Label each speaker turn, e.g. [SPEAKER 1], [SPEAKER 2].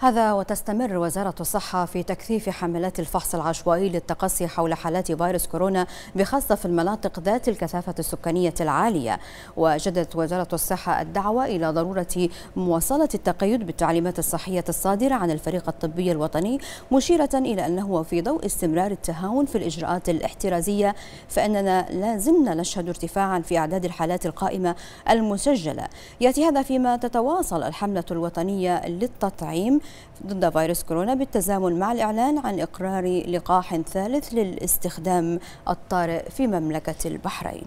[SPEAKER 1] هذا وتستمر وزارة الصحة في تكثيف حملات الفحص العشوائي للتقصي حول حالات فيروس كورونا بخاصة في المناطق ذات الكثافة السكانية العالية وجدت وزارة الصحة الدعوة إلى ضرورة مواصلة التقيد بالتعليمات الصحية الصادرة عن الفريق الطبي الوطني مشيرة إلى أنه في ضوء استمرار التهاون في الإجراءات الاحترازية فإننا لا زلنا نشهد ارتفاعا في أعداد الحالات القائمة المسجلة يأتي هذا فيما تتواصل الحملة الوطنية للتطعيم ضد فيروس كورونا بالتزامن مع الإعلان عن إقرار لقاح ثالث للاستخدام الطارئ في مملكة البحرين